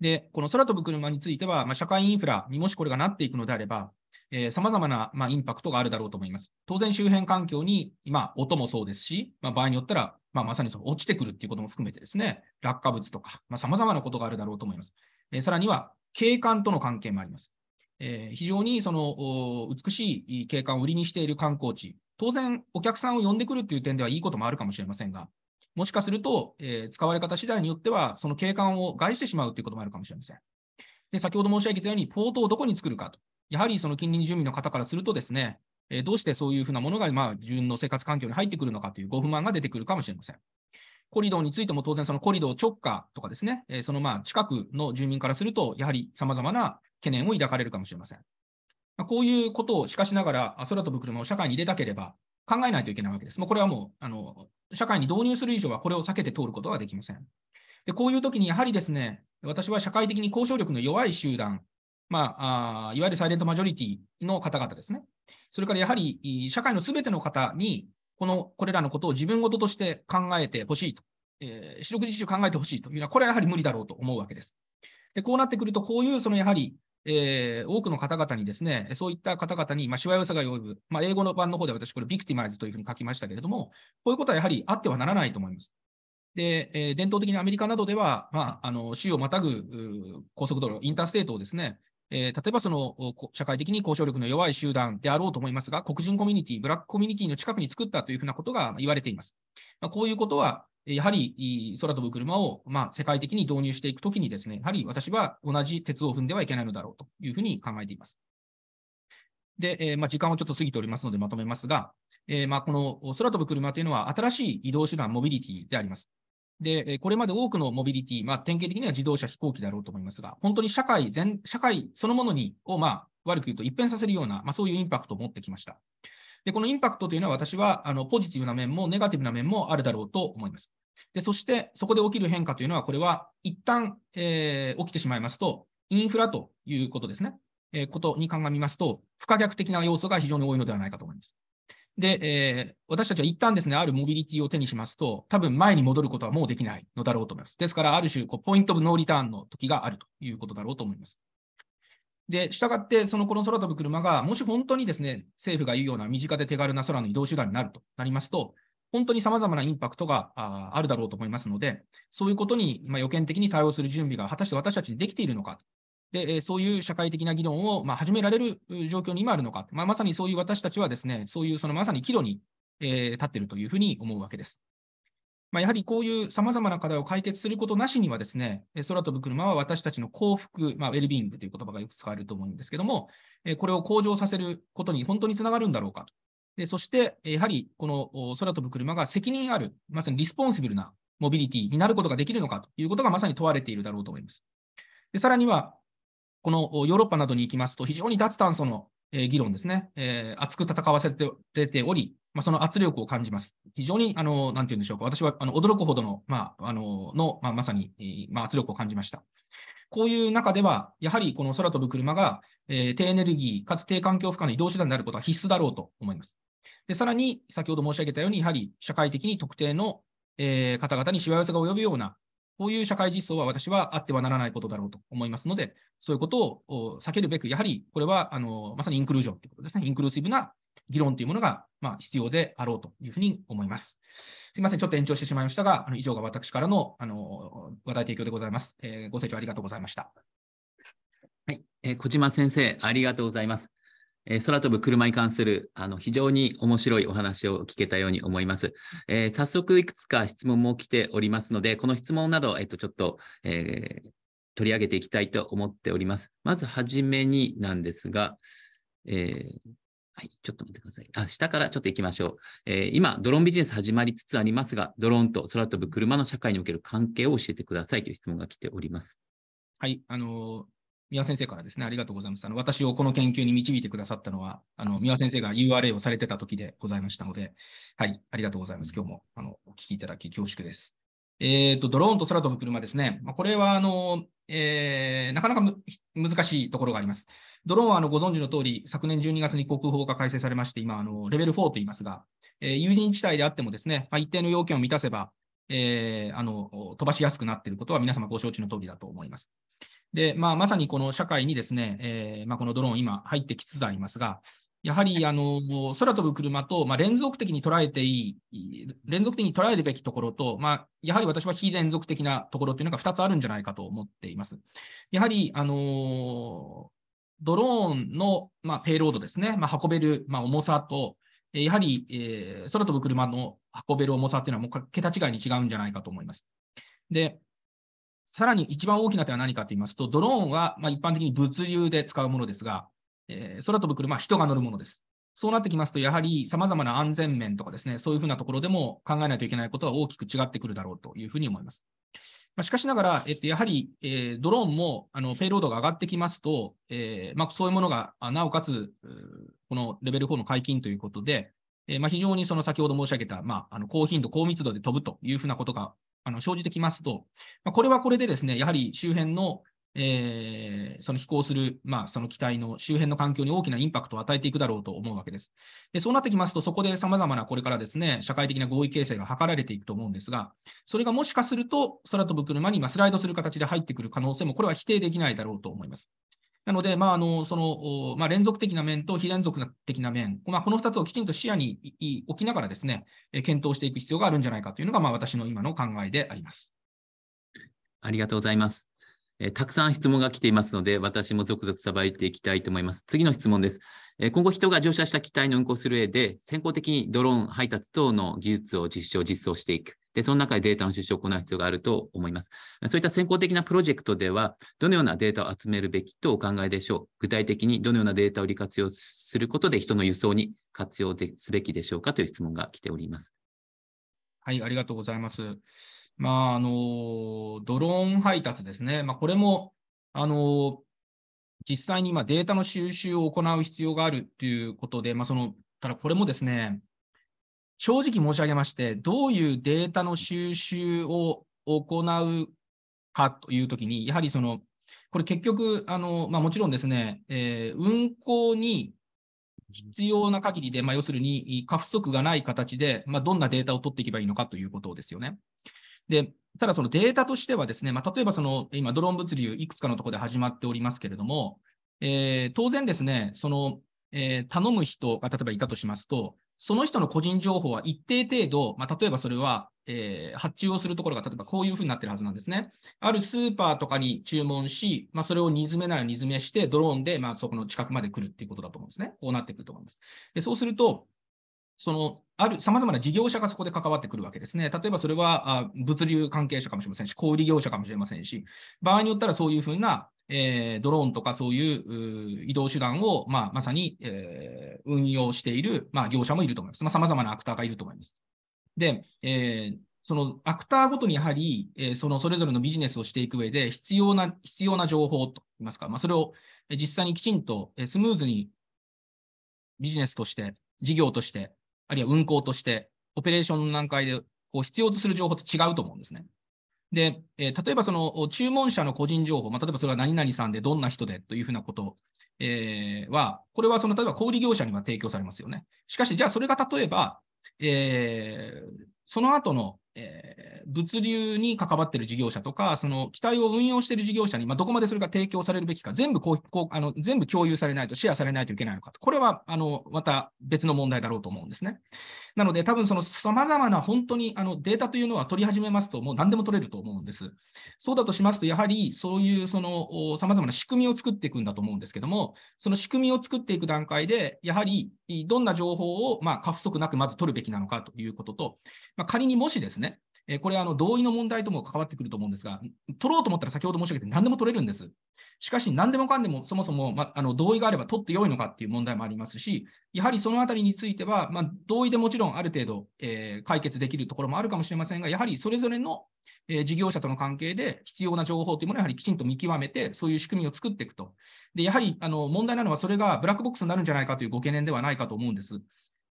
Speaker 1: で、この空飛ぶ車については、まあ、社会インフラにもしこれがなっていくのであれば、さまざまな、まあ、インパクトがあるだろうと思います。当然、周辺環境に、まあ、音もそうですし、まあ、場合によったら、まあ、まさにその落ちてくるっていうことも含めてですね、落下物とか、さまざ、まなことがあるだろうと思います。えー、さらには、景観との関係もあります。えー、非常にその美しい景観を売りにしている観光地、当然お客さんを呼んでくるという点ではいいこともあるかもしれませんが、もしかすると、えー、使われ方次第によっては、その景観を害してしまうということもあるかもしれません。で先ほど申し上げたように、ポートをどこに作るかと、やはりその近隣住民の方からするとですね、えー、どうしてそういうふうなものが、まあ、自分の生活環境に入ってくるのかというご不満が出てくるかもしれません。コリドーについても当然、そのコリドー直下とかですね、えー、そのまあ近くの住民からすると、やはりさまざまな懸念を抱かれるかもしれません。まあ、こういうことをしかしながら、空飛ぶ車を社会に入れたければ考えないといけないわけです。もうこれはもうあの、社会に導入する以上はこれを避けて通ることはできません。でこういう時に、やはりですね、私は社会的に交渉力の弱い集団、まあ、あいわゆるサイレントマジョリティの方々ですね、それからやはり社会のすべての方にこの、これらのことを自分事として考えてほしいと、えー、四六時中考えてほしいというのは、これはやはり無理だろうと思うわけです。でこうなってくると、こういうそのやはりえー、多くの方々にですね、そういった方々に、まあ、しわ寄せが及ぶ、まあ、英語の版の方で私、これ、ビクティマイズというふうに書きましたけれども、こういうことはやはりあってはならないと思います。で、えー、伝統的にアメリカなどでは、まあ、あの州をまたぐ高速道路、インターステートをですね、えー、例えばその社会的に交渉力の弱い集団であろうと思いますが、黒人コミュニティ、ブラックコミュニティの近くに作ったというふうなことが言われています。まあ、こういうことは、やはり空飛ぶ車を、まあ、世界的に導入していくときにですね、やはり私は同じ鉄を踏んではいけないのだろうというふうに考えています。で、えー、まあ、時間をちょっと過ぎておりますのでまとめますが、えー、まあ、この空飛ぶ車というのは新しい移動手段、モビリティであります。で、これまで多くのモビリティ、まあ、典型的には自動車、飛行機だろうと思いますが、本当に社会全、社会そのものにを、まあ、悪く言うと一変させるような、まあ、そういうインパクトを持ってきました。で、このインパクトというのは私はあのポジティブな面もネガティブな面もあるだろうと思います。でそして、そこで起きる変化というのは、これは一旦、えー、起きてしまいますと、インフラということですね、えー、ことに鑑みますと、不可逆的な要素が非常に多いのではないかと思います。で、えー、私たちは一旦ですね、あるモビリティを手にしますと、多分前に戻ることはもうできないのだろうと思います。ですから、ある種こう、ポイント・オブ・ノーリターンの時があるということだろうと思います。で、したがって、そのこの空飛ぶ車が、もし本当にですね、政府が言うような身近で手軽な空の移動手段になるとなりますと、本当にさまざまなインパクトがあるだろうと思いますので、そういうことに、まあ、予見的に対応する準備が果たして私たちにできているのか、でそういう社会的な議論を、まあ、始められる状況に今あるのか、まあ、まさにそういう私たちはですね、そういうそのまさに岐路に、えー、立っているというふうに思うわけです。まあ、やはりこういうさまざまな課題を解決することなしにはですね、空飛ぶ車は私たちの幸福、まあ、ウェルビーイングという言葉がよく使われると思うんですけども、これを向上させることに本当につながるんだろうかと。でそして、やはりこの空飛ぶ車が責任ある、まさにリスポンシブルなモビリティになることができるのかということがまさに問われているだろうと思います。でさらには、このヨーロッパなどに行きますと、非常に脱炭素の議論ですね、えー、熱く戦わせており、まあ、その圧力を感じます。非常に、あの、なんて言うんでしょうか、私はあの驚くほどの、まあ、あの、の、まあ、まさに、まあ、圧力を感じました。こういう中では、やはりこの空飛ぶ車が、えー、低エネルギー、かつ低環境負荷の移動手段であることは必須だろうと思います。でさらに、先ほど申し上げたように、やはり社会的に特定の、えー、方々にしわ寄せが及ぶような、こういう社会実装は私はあってはならないことだろうと思いますので、そういうことを避けるべく、やはりこれはあのまさにインクルージョンということですね、インクルーシブな議論というものが、まあ、必要であろうというふうに思います。すみません、ちょっと延長してしまいましたが、あの以上が私からのあの話題提供でございます、えー、ご清聴ありがとうございました。
Speaker 2: はい、えー、小島先生、ありがとうございます。えー、空飛ぶ車に関するあの非常に面白いお話を聞けたように思います。えー、早速いくつか質問も来ておりますので、この質問など、えっと、ちょっと、えー、取り上げていきたいと思っております。まずはじめになんですが、えー、はい、ちょっと待ってください。あ、下からちょっと行きましょう。えー、今、ドローンビジネス始まりつつありますが、ドローンと空飛ぶ車の社会における関係を教えてくださいという質問が来ております。
Speaker 1: はい、あのー、三輪先生からですね、ありがとうございます。あの私をこの研究に導いてくださったのは、あの三
Speaker 2: 輪先生が URA を
Speaker 1: されてた時でございましたので、はい、ありがとうございます。今日もあのお聞きいただき恐縮です。えーと、とドローンと空飛ぶ車ですね。まあ、これはあのえー、なかなか難しいところがあります。ドローンはあのご存知の通り、昨年12月に航空法が改正されまして、今、あのレベル4と言いますが、えー、有人地帯であってもですね、まあ、一定の要件を満たせば、えー、あの飛ばしやすくなっていることは皆様ご承知の通りだと思います。で、まあ、まさにこの社会にですね、えーまあ、このドローン今入ってきつつありますが、やはりあの空飛ぶ車と、まあ、連続的に捉えていい、連続的に捉えるべきところと、まあ、やはり私は非連続的なところというのが2つあるんじゃないかと思っています。やはりあのドローンの、まあ、ペイロードですね、まあ、運べる、まあ、重さと、やはり、えー、空飛ぶ車の運べる重さというのは、もう桁違いに違うんじゃないかと思います。で、さらに一番大きな点は何かと言いますと、ドローンは、まあ、一般的に物流で使うものですが、えー、空飛ぶ車、人が乗るものです。そうなってきますと、やはりさまざまな安全面とかですね、そういうふうなところでも考えないといけないことは大きく違ってくるだろうというふうに思います。まあ、しかしながら、えっと、やはり、えー、ドローンもあのペイロードが上がってきますと、えー、まあ、そういうものが、なおかつ、このレベル4の解禁ということで、えー、まあ、非常にその先ほど申し上げた、まあ、あの高頻度、高密度で飛ぶというふうなことがあの生じてきますと、まこれはこれでですね、やはり周辺のえー、その飛行する、まあ、その機体の周辺の環境に大きなインパクトを与えていくだろうと思うわけです。でそうなってきますと、そこでさまざまなこれからですね、社会的な合意形成が図られていくと思うんですが、それがもしかすると、空飛ぶ車にスライドする形で入ってくる可能性も、これは否定できないだろうと思います。なので、まああのそのまあ、連続的な面と非連続的な面、まあ、この2つをきちんと視野に置きながらですね、検討していく必要があるんじゃないかというのが、まあ、私の今の考えで
Speaker 2: あります。ありがとうございます。えー、たくさん質問が来ていますので、私も続々さばいていきたいと思います。次の質問です。えー、今後、人が乗車した機体の運航する上で、先行的にドローン配達等の技術を実証、実装していく。で、その中でデータの収集を行う必要があると思います。そういった先行的なプロジェクトでは、どのようなデータを集めるべきとお考えでしょう具体的にどのようなデータを利活用することで人の輸送に活用すべきでしょうかという質問が来ております。
Speaker 1: はい、ありがとうございます。まあ、あのドローン配達ですね、まあ、これもあの実際に今データの収集を行う必要があるということで、まあ、そのただこれもですね、正直申し上げまして、どういうデータの収集を行うかというときに、やはりその、これ結局、あのまあ、もちろんですね、えー、運行に必要な限りで、まあ、要するに過不足がない形で、まあ、どんなデータを取っていけばいいのかということですよね。でただ、そのデータとしてはですね、まあ、例えばその今、ドローン物流、いくつかのところで始まっておりますけれども、えー、当然ですね、その、えー、頼む人が例えばいたとしますと、その人の個人情報は一定程度、まあ、例えばそれは、えー、発注をするところが、例えばこういうふうになってるはずなんですね。あるスーパーとかに注文し、まあ、それを煮詰めなら煮詰めして、ドローンで、まあ、そこの近くまで来るっていうことだと思うんですね。こうなってくると思います。でそうすると、そのある様々な事業者がそこで関わってくるわけですね。例えばそれは物流関係者かもしれませんし、小売業者かもしれませんし、場合によったらそういうふうな、えー、ドローンとかそういうう移動手段を、まあ、まさに、えー、運用している、まあ、業者もいると思います。さまざ、あ、まなアクターがいると思います。で、えー、そのアクターごとにやはり、えそのそれぞれのビジネスをしていく上で必要な、必要な情報といいますか、まあ、それを実際にきちんとスムーズにビジネスとして、事業としてあるいは運行として、オペレーションの段階でこう必要とする情報と違うと思うんですね。で、えー、例えばその注文者の個人情報、まあ、例えばそれは何々さんでどんな人でというふうなこと、えー、は、これはその例えば小売業者には提供されますよね。しかし、じゃあそれが例えば、えー、その後のえー、物流に関わっている事業者とか、その機体を運用している事業者に、まあ、どこまでそれが提供されるべきか、全部こうこうあの全部共有されないと、シェアされないといけないのか、これはあのまた別の問題だろうと思うんですね。なので、多分そのさまざまな本当にあのデータというのは取り始めますと、もう何でも取れると思うんです。そうだとしますと、やはりそういうさまざまな仕組みを作っていくんだと思うんですけども、その仕組みを作っていく段階で、やはりどんな情報を、まあ、過不足なくまず取るべきなのかということと、まあ、仮にもしですね、えこれはあの同意の問題とも関わってくると思うんですが、取ろうと思ったら先ほど申し上げて何でも取れるんです。しかし、何でもかんでもそもそも、ま、あの同意があれば取ってよいのかっていう問題もありますし、やはりそのあたりについては、まあ、同意でもちろんある程度、えー、解決できるところもあるかもしれませんが、やはりそれぞれの、えー、事業者との関係で必要な情報というものをやはりきちんと見極めて、そういう仕組みを作っていくと。でやはりあの問題なのは、それがブラックボックスになるんじゃないかというご懸念ではないかと思うんです。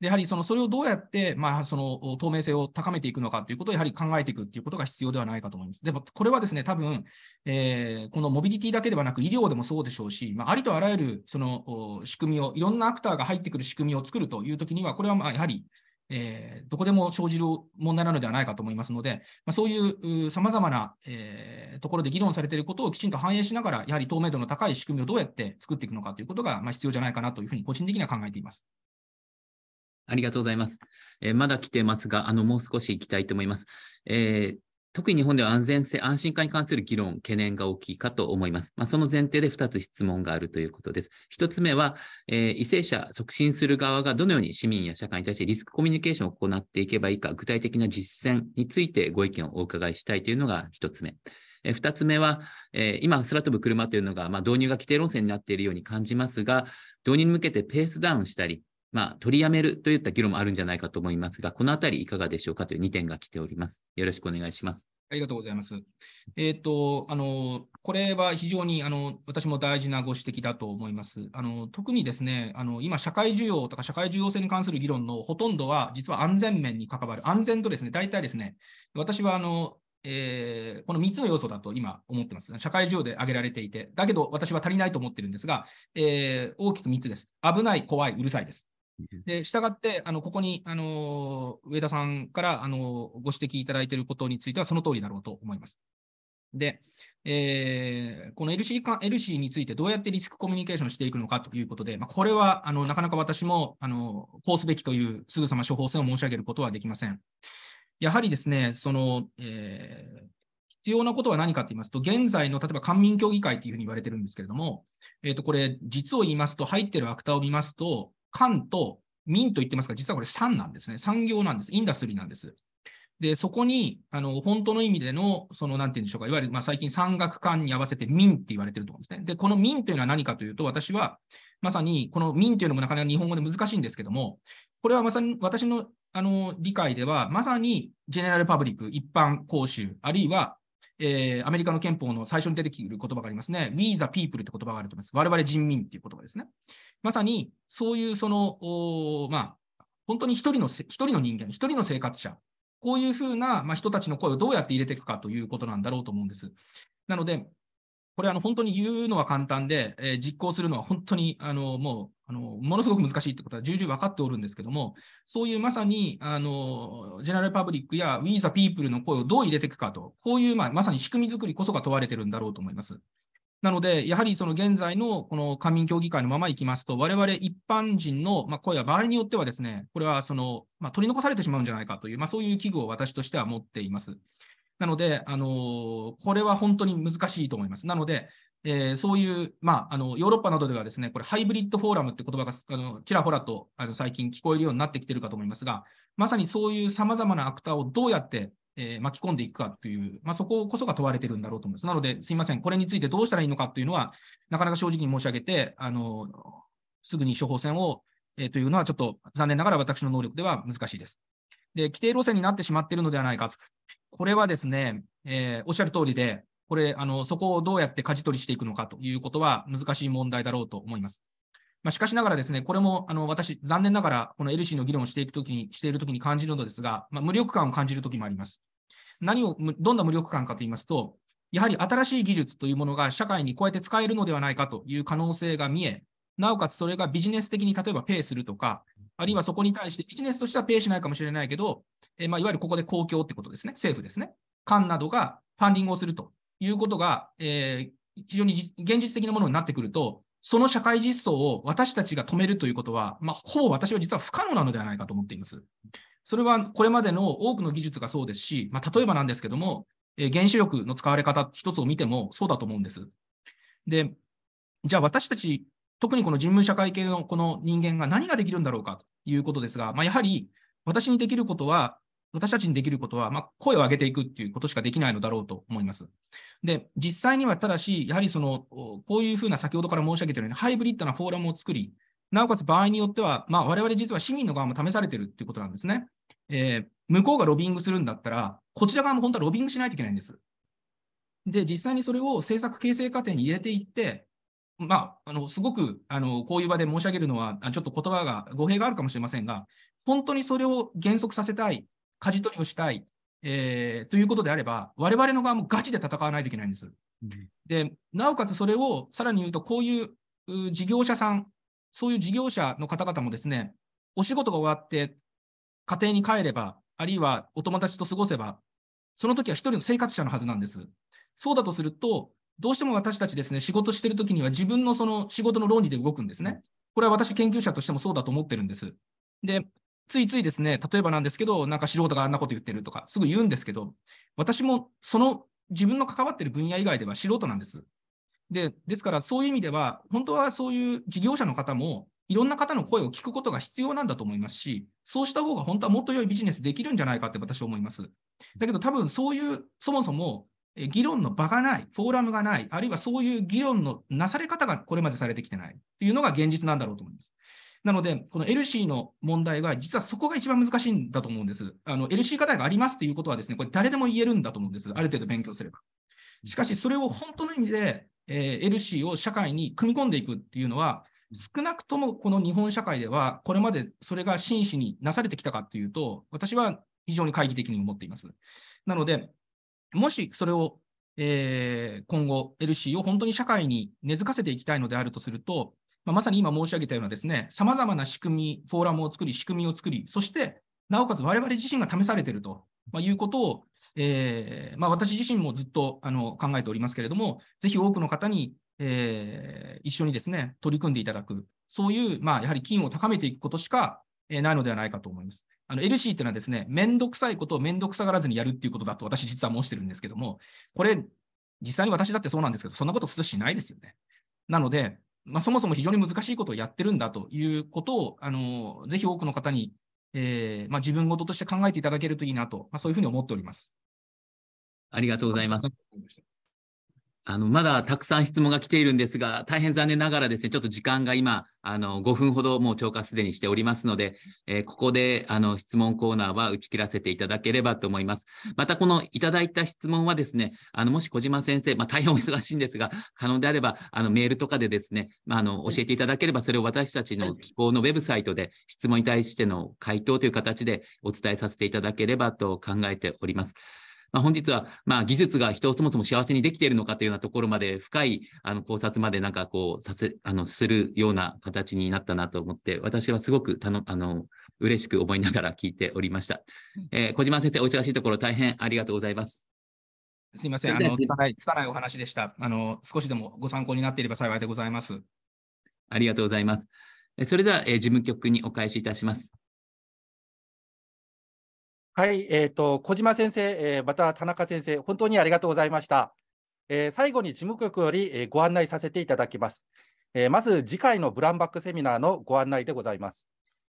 Speaker 1: やはりそのそれをどうやって、まあ、その透明性を高めていくのかということをやはり考えていくということが必要ではないかと思います。でも、これはですね、多分、えー、このモビリティだけではなく、医療でもそうでしょうし、まあ、ありとあらゆるその仕組みを、いろんなアクターが入ってくる仕組みを作るというときには、これはまあやはりえー、どこでも生じる問題なのではないかと思いますので、まあ、そういうさまざまな、えー、ところで議論されていることをきちんと反映しながら、やはり透明度の高い仕組みをどうやって作っていくのかということが、まあ、必要じゃないかなというふうに、個人的には考えています。
Speaker 2: ありがとうございます。えー、まだ来てますが、あの、もう少し行きたいと思います。えー、特に日本では安全性、安心化に関する議論、懸念が大きいかと思います。まあ、その前提で2つ質問があるということです。1つ目は、えー、者、促進する側がどのように市民や社会に対してリスクコミュニケーションを行っていけばいいか、具体的な実践についてご意見をお伺いしたいというのが1つ目。二2つ目は、え今、空飛ぶ車というのが、まあ、導入が規定論戦になっているように感じますが、導入に向けてペースダウンしたり、まあ、取りやめるといった議論もあるんじゃないかと思いますが、このあたりいかがでしょうかという2点が来ております。よろしくお願いします。
Speaker 1: ありがとうございます。えっ、ー、と、あの、これは非常に、あの、私も大事なご指摘だと思います。あの、特にですね、あの、今、社会需要とか社会重要性に関する議論のほとんどは、実は安全面に関わる。安全とですね、大体ですね、私は、あの、えー、この3つの要素だと今思ってます。社会需要で挙げられていて、だけど私は足りないと思ってるんですが、えー、大きく3つです。危ない、怖い、うるさいです。で、したがって、あのここにあの上田さんからあのご指摘いただいていることについては、その通りだろうと思います。で、えー、この LC, LC についてどうやってリスクコミュニケーションしていくのかということで、まあ、これはあのなかなか私もあのこうすべきというすぐさま処方箋を申し上げることはできません。やはりですね、その、えー、必要なことは何かと言いますと、現在の例えば官民協議会というふうに言われてるんですけれども、えー、とこれ、実を言いますと、入っているアクターを見ますと、官と民と言ってますが、実はこれ産なんですね。産業なんです。インダストリーなんです。で、そこに、あの、本当の意味での、その、なんて言うんでしょうか、いわゆる、まあ、最近山岳間に合わせて民って言われてると思うんですね。で、この民というのは何かというと、私は、まさに、この民というのもなかなか日本語で難しいんですけども、これはまさに私の、あの、理解では、まさに、ジェネラルパブリック、一般公衆、あるいは、えー、アメリカの憲法の最初に出てくる言葉がありますね。We the people って言葉があると思います。我々人民っていう言葉ですね。まさに、そういうその、おまあ、本当に一人の、一人の人間、一人の生活者、こういうふうな、まあ、人たちの声をどうやって入れていくかということなんだろうと思うんです。なので、これあの本当に言うのは簡単で、えー、実行するのは本当にあのもうあのものすごく難しいってことは重々分かっておるんですけども、そういうまさにあのジェネラルパブリックや We the People の声をどう入れていくかと、こういう、まあ、まさに仕組み作りこそが問われてるんだろうと思います。なので、やはりその現在のこの官民協議会のままいきますと、我々一般人の声は場合によってはですね、これはその、まあ、取り残されてしまうんじゃないかという、まあ、そういう危惧を私としては持っています。なので、あのこれは本当に難しいと思います。なので、えー、そういう、まあ、あのヨーロッパなどではですねこれハイブリッドフォーラムって言葉があのちらほらとあの最近聞こえるようになってきてるかと思いますが、まさにそういうさまざまなアクターをどうやって、えー、巻き込んでいくかという、まあ、そここそが問われてるんだろうと思います。なので、すみません、これについてどうしたらいいのかというのは、なかなか正直に申し上げて、あのすぐに処方箋を、えー、というのは、ちょっと残念ながら私の能力では難しいです。で、規定路線になってしまっているのではないかと。これはですね、えー、おっしゃる通りで、これあの、そこをどうやって舵取りしていくのかということは難しい問題だろうと思います。まあ、しかしながらですね、これもあの私、残念ながら、この LC の議論をしていくときに、しているときに感じるのですが、まあ、無力感を感じるときもあります。何を、どんな無力感かと言いますと、やはり新しい技術というものが社会にこうやって使えるのではないかという可能性が見え、なおかつそれがビジネス的に例えばペイするとか、あるいはそこに対してビジネスとしてはペイしないかもしれないけど、えまあ、いわゆるここで公共ってことですね、政府ですね、官などがファンディングをするということが、えー、非常に現実的なものになってくると、その社会実装を私たちが止めるということは、まあ、ほぼ私は実は不可能なのではないかと思っています。それはこれまでの多くの技術がそうですし、まあ、例えばなんですけども、えー、原子力の使われ方一つを見てもそうだと思うんです。で、じゃあ私たち、特にこの人文社会系のこの人間が何ができるんだろうかということですが、まあ、やはり私にできることは、私たちにできることは、まあ、声を上げていくっていうことしかできないのだろうと思います。で、実際にはただし、やはりその、こういうふうな先ほどから申し上げたように、ハイブリッドなフォーラムを作り、なおかつ場合によっては、まあ、我々実は市民の側も試されてるっていうことなんですね。えー、向こうがロビングするんだったら、こちら側も本当はロビングしないといけないんです。で、実際にそれを政策形成過程に入れていって、まあ、あのすごくあのこういう場で申し上げるのは、ちょっと言葉が語弊があるかもしれませんが、本当にそれを減速させたい舵取りをしたい、えー、ということであれば、我々の側もガチで戦わないといけないんです。でなおかつそれをさらに言うと、こういう事業者さん、そういう事業者の方々もですね、お仕事が終わって家庭に帰れば、あるいはお友達と過ごせば、その時は一人の生活者のはずなんです。そうだとすると、どうしても私たちですね、仕事してる時には自分のその仕事の論理で動くんですね。これは私、研究者としてもそうだと思ってるんです。で、ついついですね、例えばなんですけど、なんか素人があんなこと言ってるとか、すぐ言うんですけど、私もその自分の関わってる分野以外では素人なんです。でですから、そういう意味では、本当はそういう事業者の方も、いろんな方の声を聞くことが必要なんだと思いますし、そうした方が本当はもっと良いビジネスできるんじゃないかって私は思います。だけど、多分そういう、そもそも議論の場がない、フォーラムがない、あるいはそういう議論のなされ方がこれまでされてきてないっていうのが現実なんだろうと思います。なので、この LC の問題は、実はそこが一番難しいんだと思うんです。LC 課題がありますということはですね、これ誰でも言えるんだと思うんです。ある程度勉強すれば。しかし、それを本当の意味で、えー、LC を社会に組み込んでいくっていうのは、少なくともこの日本社会では、これまでそれが真摯になされてきたかっていうと、私は非常に懐疑的に思っています。なので、もしそれを、えー、今後、LC を本当に社会に根付かせていきたいのであるとすると、まあ、まさに今申し上げたようなですね、さまざまな仕組み、フォーラムを作り、仕組みを作り、そしてなおかつ我々自身が試されていると、まいうことを、えーまあ、私自身もずっとあの考えておりますけれども、ぜひ多くの方に、えー、一緒にですね取り組んでいただく、そういう、まあ、やはり機運を高めていくことしか、えー、ないのではないかと思います。LC っていうのはですね、めんどくさいことをめんどくさがらずにやるっていうことだと私実は申してるんですけども、これ、実際に私だってそうなんですけど、そんなこと普通しないですよね。なので、まあ、そもそも非常に難しいことをやってるんだということを、あのぜひ多くの方に、えーまあ、自分事として考えていただけるといいなと、まあ、そういうふうに思っております。
Speaker 2: ありがとうございます。あの、まだたくさん質問が来ているんですが、大変残念ながらですね、ちょっと時間が今、あの、5分ほどもう超過すでにしておりますので、えー、ここで、あの、質問コーナーは打ち切らせていただければと思います。また、このいただいた質問はですね、あの、もし小島先生、まあ、大変お忙しいんですが、可能であれば、あの、メールとかでですね、まあ、あの、教えていただければ、それを私たちの機構のウェブサイトで、質問に対しての回答という形でお伝えさせていただければと考えております。まあ、本日は、まあ、技術が人をそもそも幸せにできているのかというようなところまで深いあの考察までなんかこうさせあのするような形になったなと思って私はすごくたのあの嬉しく思いながら聞いておりました、えー、小島先生お忙しいところ大変ありがとうございます
Speaker 1: すいません、あの、つない、拙いお話でした。あの、少しでもご参考になっていれば幸いでございます。
Speaker 2: ありがとうございます。それでは、え事務局にお返しいたします。
Speaker 1: はい、えっ、ー、と、小島先生、えー、また田中先生、本当にありがとうございました。えー、最後に事務局より、えご案内させていただきます。えまず、次回のブランバックセミナーのご案内でございます。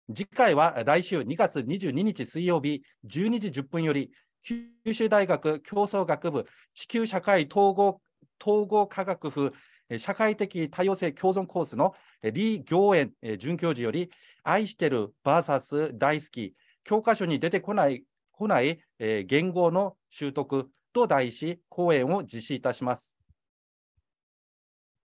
Speaker 1: 次回は来週2月22日水曜日12時10分より、九州大学競争学部地球社会統合統合科学部社会的多様性共存コースの李行園准教授より愛してる VS 大好き教科書に出てこない来ない、えー、言語の習得と題し、講演を実施いたします。